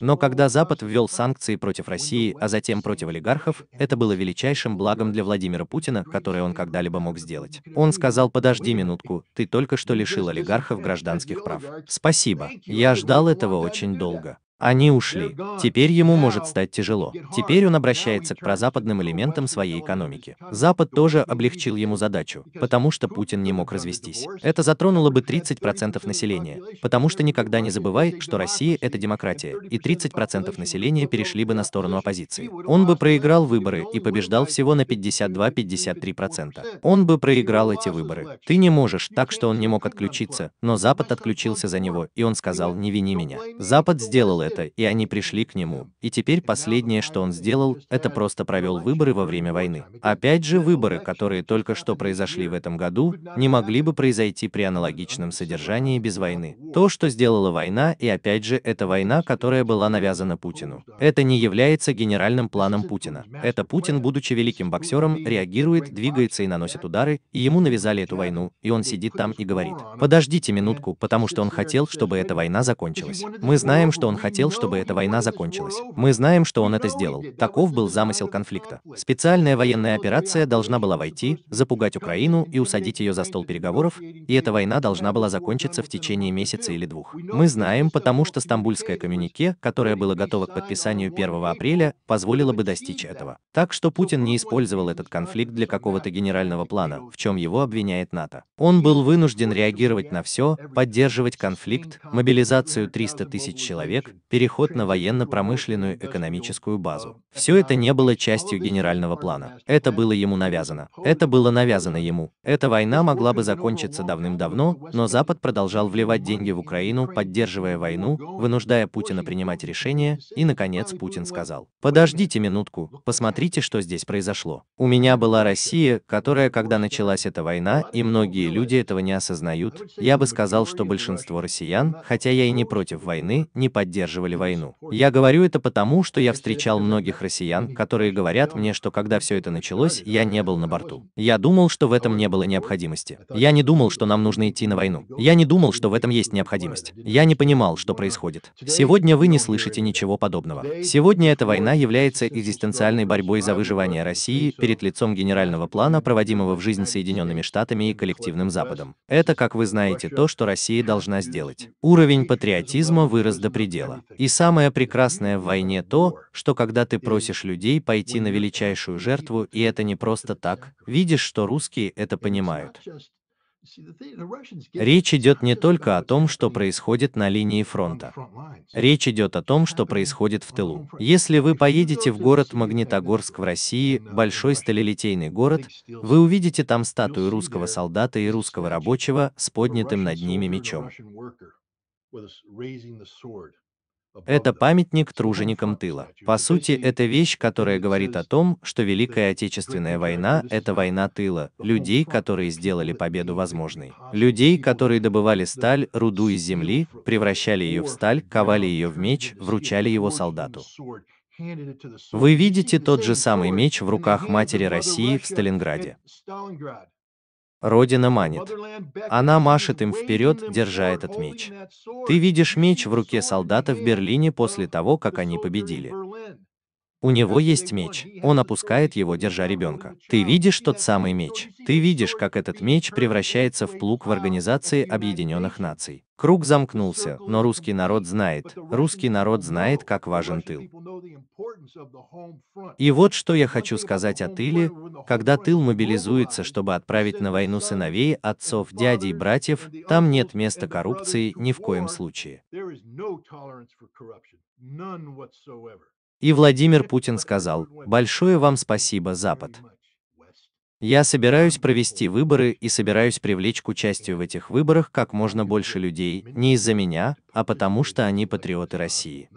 Но когда Запад ввел санкции против России, а затем против олигархов, это было величайшим благом для Владимира Путина, которое он когда-либо мог сделать. Он сказал, подожди минутку, ты только что лишил олигархов гражданских прав. Спасибо. Я ждал этого очень долго. Они ушли. Теперь ему может стать тяжело. Теперь он обращается к прозападным элементам своей экономики. Запад тоже облегчил ему задачу, потому что Путин не мог развестись. Это затронуло бы 30% населения, потому что никогда не забывай, что Россия – это демократия, и 30% населения перешли бы на сторону оппозиции. Он бы проиграл выборы и побеждал всего на 52-53%. Он бы проиграл эти выборы. Ты не можешь, так что он не мог отключиться, но Запад отключился за него, и он сказал «не вини меня». Запад сделал это это, и они пришли к нему. И теперь последнее, что он сделал, это просто провел выборы во время войны. Опять же, выборы, которые только что произошли в этом году, не могли бы произойти при аналогичном содержании без войны. То, что сделала война, и опять же, это война, которая была навязана Путину. Это не является генеральным планом Путина. Это Путин, будучи великим боксером, реагирует, двигается и наносит удары, и ему навязали эту войну, и он сидит там и говорит, подождите минутку, потому что он хотел, чтобы эта война закончилась. Мы знаем, что он хотел хотел, чтобы эта война закончилась. Мы знаем, что он это сделал. Таков был замысел конфликта. Специальная военная операция должна была войти, запугать Украину и усадить ее за стол переговоров, и эта война должна была закончиться в течение месяца или двух. Мы знаем, потому что Стамбульское коммюнике, которое было готово к подписанию 1 апреля, позволило бы достичь этого. Так что Путин не использовал этот конфликт для какого-то генерального плана, в чем его обвиняет НАТО. Он был вынужден реагировать на все, поддерживать конфликт, мобилизацию 300 тысяч человек, переход на военно-промышленную экономическую базу. Э, все это не было частью генерального плана. Это было ему навязано. Это было навязано ему. Эта война могла бы закончиться давным-давно, но Запад продолжал вливать деньги в Украину, поддерживая войну, вынуждая Путина принимать решения, и, наконец, Путин сказал, «Подождите минутку, ну, посмотрите, что здесь произошло. У меня была Россия, которая, когда началась эта война, и многие люди этого не осознают, я бы сказал, что большинство россиян, хотя я и не против войны, не поддерживают поддерживали войну. Я говорю это потому, что я встречал многих россиян, которые говорят мне, что когда все это началось, я не был на борту. Я думал, что в этом не было необходимости. Я не думал, что нам нужно идти на войну. Я не думал, что в этом есть необходимость. Я не понимал, что происходит. Сегодня вы не слышите ничего подобного. Сегодня эта война является экзистенциальной борьбой за выживание России перед лицом генерального плана, проводимого в жизнь Соединенными Штатами и коллективным Западом. Это, как вы знаете, то, что Россия должна сделать. Уровень патриотизма вырос до предела. И самое прекрасное в войне то, что когда ты просишь людей пойти на величайшую жертву, и это не просто так, видишь, что русские это понимают. Речь идет не только о том, что происходит на линии фронта. Речь идет о том, что происходит в тылу. Если вы поедете в город Магнитогорск в России, большой сталелитейный город, вы увидите там статую русского солдата и русского рабочего с поднятым над ними мечом. Это памятник труженикам тыла. По сути, это вещь, которая говорит о том, что Великая Отечественная война – это война тыла, людей, которые сделали победу возможной. Людей, которые добывали сталь, руду из земли, превращали ее в сталь, ковали ее в меч, вручали его солдату. Вы видите тот же самый меч в руках матери России в Сталинграде. Родина манит. Она машет им вперед, держа этот меч. Ты видишь меч в руке солдата в Берлине после того, как они победили. У него есть меч. Он опускает его, держа ребенка. Ты видишь тот самый меч. Ты видишь, как этот меч превращается в плуг в Организации Объединенных Наций. Круг замкнулся, но русский народ знает, русский народ знает, как важен тыл. И вот что я хочу сказать о тыле, когда тыл мобилизуется, чтобы отправить на войну сыновей, отцов, дядей, братьев, там нет места коррупции ни в коем случае. И Владимир Путин сказал, большое вам спасибо, Запад. Я собираюсь провести выборы и собираюсь привлечь к участию в этих выборах как можно больше людей, не из-за меня, а потому что они патриоты России.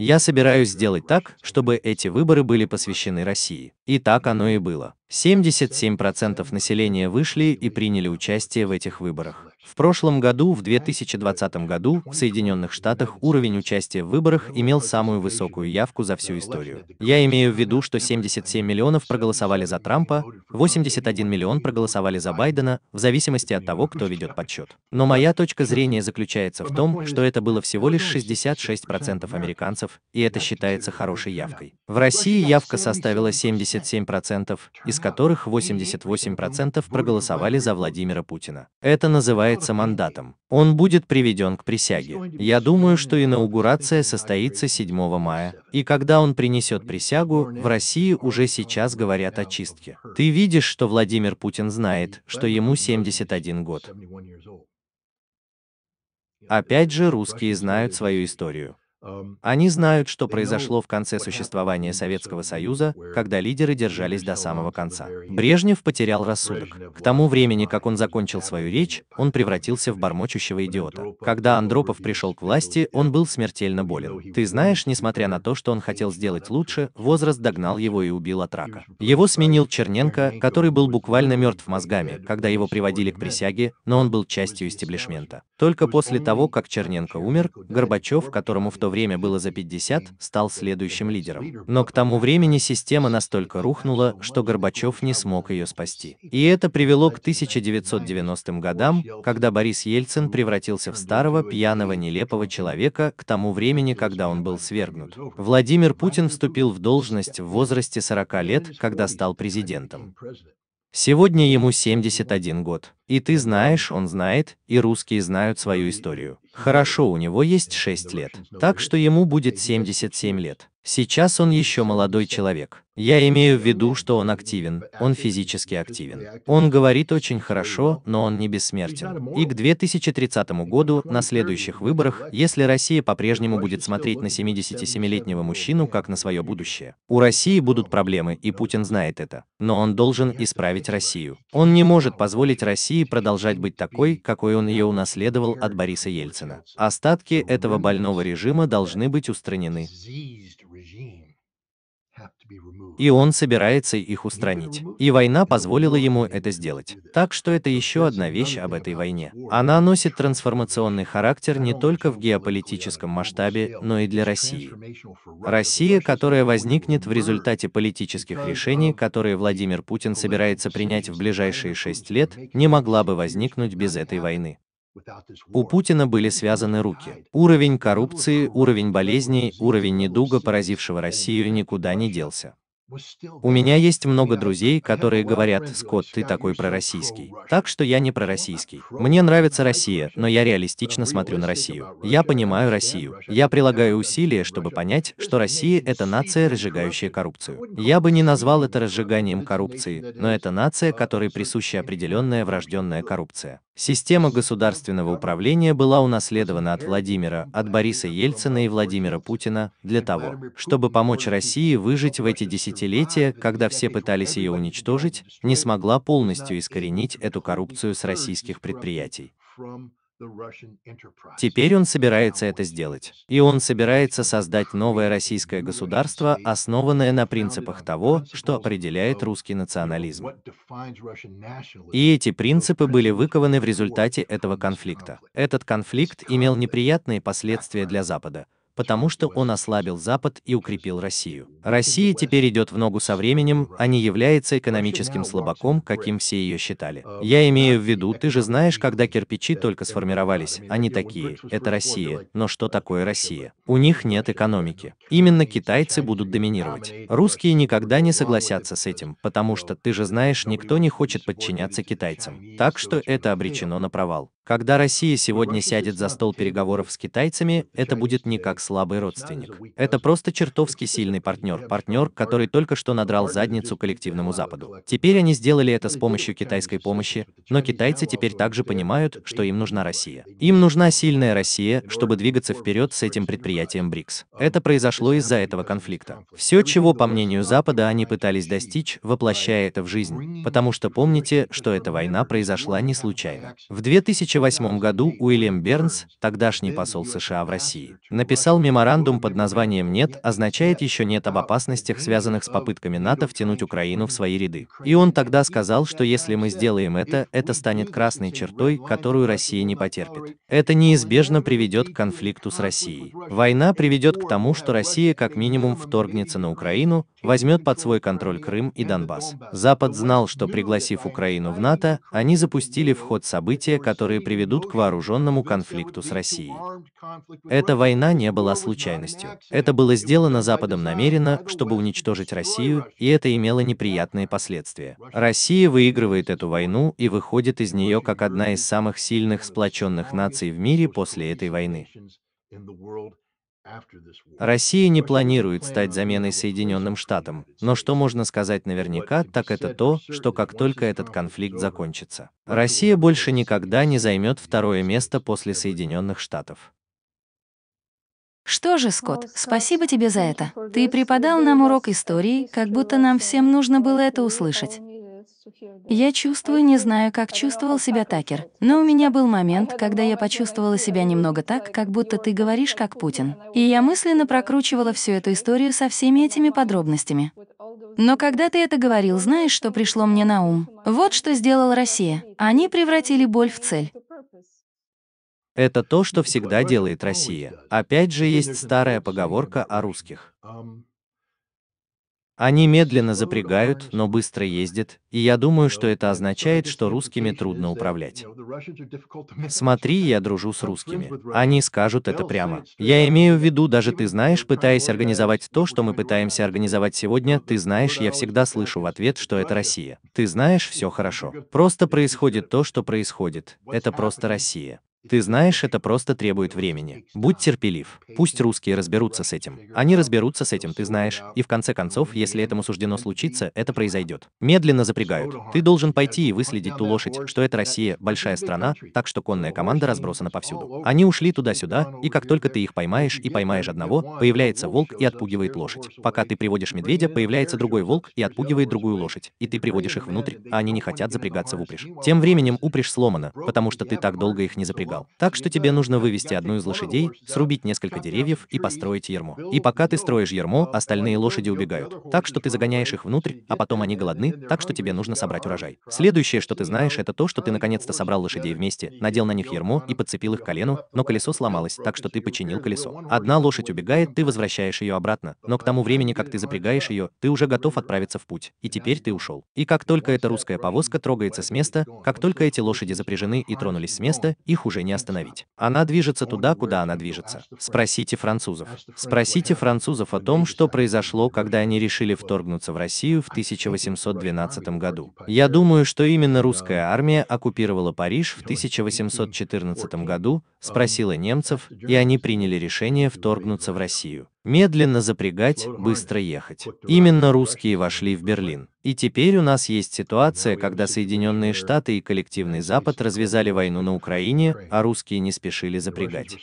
Я собираюсь сделать так, чтобы эти выборы были посвящены России. И так оно и было. 77% населения вышли и приняли участие в этих выборах. В прошлом году, в 2020 году, в Соединенных Штатах уровень участия в выборах имел самую высокую явку за всю историю. Я имею в виду, что 77 миллионов проголосовали за Трампа, 81 миллион проголосовали за Байдена, в зависимости от того, кто ведет подсчет. Но моя точка зрения заключается в том, что это было всего лишь 66% американцев, и это считается хорошей явкой. В России явка составила 77%, из которых 88% проголосовали за Владимира Путина. Это называется избирается мандатом. Он будет приведен к присяге. Я думаю, что инаугурация состоится 7 мая, и когда он принесет присягу, в России уже сейчас говорят о чистке. Ты видишь, что Владимир Путин знает, что ему 71 год. Опять же, русские знают свою историю. Они а, знают, что произошло в конце существования Советского Союза, когда лидеры держались до самого конца. Брежнев потерял рассудок. К тому времени, как он закончил свою речь, он превратился в бормочущего идиота. Когда Андропов пришел к власти, он был смертельно болен. Ты знаешь, несмотря на то, что он хотел сделать лучше, возраст догнал его и убил от рака. Его сменил Черненко, который был буквально мертв мозгами, когда его приводили к присяге, но он был частью истеблишмента. Только после того, как Черненко умер, Горбачев, которому в то время было за 50, стал следующим лидером. Но к тому времени система настолько рухнула, что Горбачев не смог ее спасти. И это привело к 1990 годам, когда Борис Ельцин превратился в старого, пьяного, нелепого человека к тому времени, когда он был свергнут. Владимир Путин вступил в должность в возрасте 40 лет, когда стал президентом. Сегодня ему 71 год. И ты знаешь, он знает, и русские знают свою историю. Хорошо, у него есть 6 лет, так что ему будет 77 лет. Сейчас он еще молодой человек. Я имею в виду, что он активен, он физически активен. Он говорит очень хорошо, но он не бессмертен. И к 2030 году, на следующих выборах, если Россия по-прежнему будет смотреть на 77-летнего мужчину как на свое будущее, у России будут проблемы, и Путин знает это. Но он должен исправить Россию. Он не может позволить России России продолжать быть такой, какой он ее унаследовал от Бориса Ельцина. Остатки этого больного режима должны быть устранены и он собирается их устранить. И война позволила ему это сделать. Так что это еще одна вещь об этой войне. Она носит трансформационный характер не только в геополитическом масштабе, но и для России. Россия, которая возникнет в результате политических решений, которые Владимир Путин собирается принять в ближайшие шесть лет, не могла бы возникнуть без этой войны. У Путина были связаны руки. Уровень коррупции, уровень болезней, уровень недуга, поразившего Россию, никуда не делся. У меня есть много друзей, которые говорят, Скотт, ты такой пророссийский. Так что я не пророссийский. Мне нравится Россия, но я реалистично смотрю на Россию. Я понимаю Россию. Я прилагаю усилия, чтобы понять, что Россия – это нация, разжигающая коррупцию. Я бы не назвал это разжиганием коррупции, но это нация, которой присуща определенная врожденная коррупция. Система государственного управления была унаследована от Владимира, от Бориса Ельцина и Владимира Путина для того, чтобы помочь России выжить в эти десятилетия, когда все пытались ее уничтожить, не смогла полностью искоренить эту коррупцию с российских предприятий. Теперь он собирается это сделать. И он собирается создать новое российское государство, основанное на принципах того, что определяет русский национализм. И эти принципы были выкованы в результате этого конфликта. Этот конфликт имел неприятные последствия для Запада, потому что он ослабил Запад и укрепил Россию. Россия теперь идет в ногу со временем, а не является экономическим слабаком, каким все ее считали. Я имею в виду, ты же знаешь, когда кирпичи только сформировались, они такие, это Россия, но что такое Россия? У них нет экономики. Именно китайцы будут доминировать. Русские никогда не согласятся с этим, потому что, ты же знаешь, никто не хочет подчиняться китайцам. Так что это обречено на провал. Когда Россия сегодня сядет за стол переговоров с китайцами, это будет не как слабый родственник. Это просто чертовски сильный партнер, партнер, который только что надрал задницу коллективному uh, Западу. Теперь они сделали это с помощью китайской помощи, но китайцы теперь также понимают, что им нужна Россия. Им нужна сильная Россия, чтобы двигаться вперед с этим предприятием uh, БРИКС. Uh, это произошло из-за этого конфликта. Все, чего, по мнению Запада, они пытались достичь, воплощая это в жизнь, потому что помните, что эта война произошла не случайно. В 2008 году Уильям Бернс, тогдашний посол США в России, написал меморандум под названием «Нет» означает еще нет об опасностях, связанных с попытками НАТО втянуть Украину в свои ряды. И он тогда сказал, что если мы сделаем это, это станет красной чертой, которую Россия не потерпит. Это неизбежно приведет к конфликту с Россией. Война приведет к тому, что Россия как минимум вторгнется на Украину, возьмет под свой контроль Крым и Донбасс. Запад знал, что пригласив Украину в НАТО, они запустили в ход события, которые приведут к вооруженному конфликту с Россией. Эта война не была была случайностью. Это было сделано Западом намеренно, чтобы уничтожить Россию, и это имело неприятные последствия. Россия выигрывает эту войну и выходит из нее как одна из самых сильных сплоченных наций в мире после этой войны. Россия не планирует стать заменой Соединенным Штатам, но что можно сказать наверняка, так это то, что как только этот конфликт закончится, Россия больше никогда не займет второе место после Соединенных Штатов. Что же, Скотт, спасибо тебе за это. Ты преподал нам урок истории, как будто нам всем нужно было это услышать. Я чувствую, не знаю, как чувствовал себя Такер, но у меня был момент, когда я почувствовала себя немного так, как будто ты говоришь как Путин. И я мысленно прокручивала всю эту историю со всеми этими подробностями. Но когда ты это говорил, знаешь, что пришло мне на ум? Вот что сделала Россия. Они превратили боль в цель. Это то, что всегда делает Россия. Опять же, есть старая поговорка о русских. Они медленно запрягают, но быстро ездят, и я думаю, что это означает, что русскими трудно управлять. Смотри, я дружу с русскими. Они скажут это прямо. Я имею в виду, даже ты знаешь, пытаясь организовать то, что мы пытаемся организовать сегодня, ты знаешь, я всегда слышу в ответ, что это Россия. Ты знаешь, все хорошо. Просто происходит то, что происходит. Это просто Россия. Ты знаешь, это просто требует времени. Будь терпелив. Пусть русские разберутся с этим. Они разберутся с этим, ты знаешь. И в конце концов, если этому суждено случиться, это произойдет. Медленно запрягают. Ты должен пойти и выследить ту лошадь, что это Россия, большая страна, так что конная команда разбросана повсюду. Они ушли туда-сюда, и как только ты их поймаешь и поймаешь одного, появляется волк и отпугивает лошадь. Пока ты приводишь медведя, появляется другой волк и отпугивает другую лошадь, и ты приводишь их внутрь, а они не хотят запрягаться в упряжь. Тем временем упряжь сломана, потому что ты так долго их не запрягал помогал. Так что тебе нужно вывести одну из лошадей, срубить несколько деревьев и построить ермо. И пока ты строишь ермо, остальные лошади убегают. Так что ты загоняешь их внутрь, а потом они голодны, так что тебе нужно собрать урожай. Следующее, что ты знаешь, это то, что ты наконец-то собрал лошадей вместе, надел на них ермо и подцепил их к колену, но колесо сломалось, так что ты починил колесо. Одна лошадь убегает, ты возвращаешь ее обратно, но к тому времени, как ты запрягаешь ее, ты уже готов отправиться в путь, и теперь ты ушел. И как только эта русская повозка трогается с места, как только эти лошади запряжены и тронулись с места, их уже уже не остановить. Она движется туда, куда она движется. Спросите французов. Спросите французов о том, что произошло, когда они решили вторгнуться в Россию в 1812 году. Я думаю, что именно русская армия оккупировала Париж в 1814 году, спросила немцев, и они приняли решение вторгнуться в Россию. Медленно запрягать, быстро ехать. Именно русские вошли в Берлин. И теперь у нас есть ситуация, когда Соединенные Штаты и коллективный Запад развязали войну на Украине, а русские не спешили запрягать.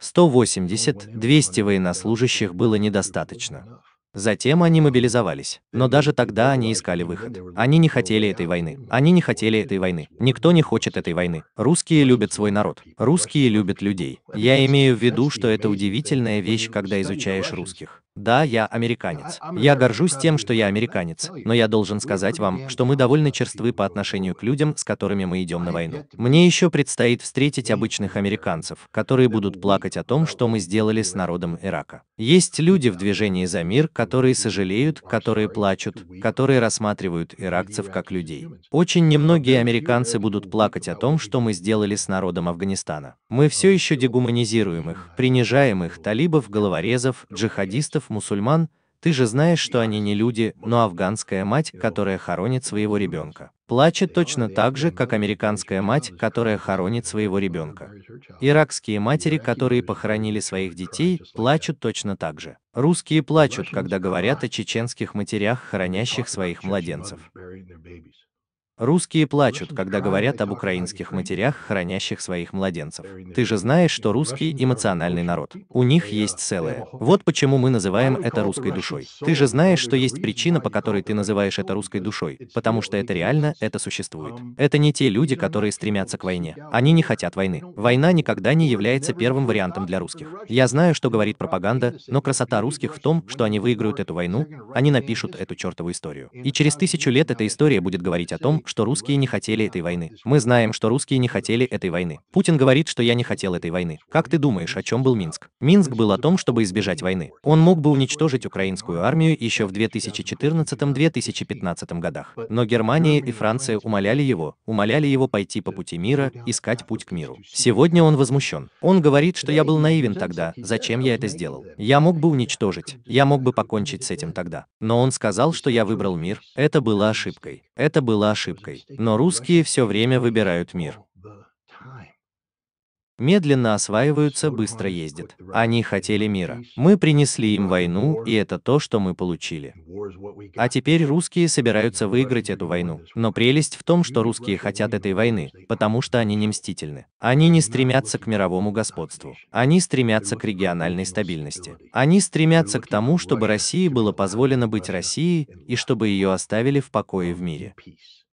180-200 военнослужащих было недостаточно. Затем они мобилизовались. Но даже тогда они искали выход. Они не хотели этой войны. Они не хотели этой войны. Никто не хочет этой войны. Русские любят свой народ. Русские любят людей. Я имею в виду, что это удивительная вещь, когда изучаешь русских. Да, я американец. А, а я горжусь тем, что я американец, но я должен сказать вам, что мы довольно черствы по отношению к людям, с которыми мы идем на войну. Мне еще предстоит встретить обычных американцев, которые будут ну, плакать о том, что мы сделали с народом Ирака. Есть люди в движении за мир, которые сожалеют, которые плачут, которые рассматривают иракцев как людей. Очень немногие американцы будут плакать о том, что мы сделали с народом Афганистана. Мы все еще дегуманизируем их, принижаем их, талибов, головорезов, джихадистов мусульман, ты же знаешь, что они не люди, но афганская мать, которая хоронит своего ребенка. Плачет точно так же, как американская мать, которая хоронит своего ребенка. Иракские матери, которые похоронили своих детей, плачут точно так же. Русские плачут, когда говорят о чеченских матерях, хоронящих своих младенцев. Русские плачут, когда говорят об украинских матерях, хранящих своих младенцев. Uh, ты же знаешь, что русский эмоциональный народ. У них есть целое. Вот почему мы называем это русской душой. Ты же знаешь, что есть причина, по которой ты называешь это русской душой, потому что это реально, это существует. Um, это не те люди, которые стремятся к войне. Они не хотят войны. Война никогда не является первым вариантом для русских. Я знаю, что говорит пропаганда, но красота русских в том, что они выиграют эту войну, они напишут эту чертову историю. И через тысячу лет эта история будет говорить о том, что русские не хотели этой войны. Мы знаем, что русские не хотели этой войны. Путин говорит, что я не хотел этой войны. Как ты думаешь, о чем был Минск? Минск был о том, чтобы избежать войны. Он мог бы уничтожить украинскую армию еще в 2014-2015 годах. Но Германия и Франция умоляли его, умоляли его пойти по пути мира, искать путь к миру. Сегодня он возмущен. Он говорит, что я был наивен тогда, зачем я это сделал. Я мог бы уничтожить, я мог бы покончить с этим тогда. Но он сказал, что я выбрал мир, это была ошибкой. Это была ошибка ошибкой, но русские все время выбирают мир. Медленно осваиваются, быстро ездят. Они хотели мира. Мы принесли им войну, и это то, что мы получили. А теперь русские собираются выиграть эту войну. Но прелесть в том, что русские хотят этой войны, потому что они не мстительны. Они не стремятся к мировому господству. Они стремятся к региональной стабильности. Они стремятся к тому, чтобы России было позволено быть Россией, и чтобы ее оставили в покое в мире.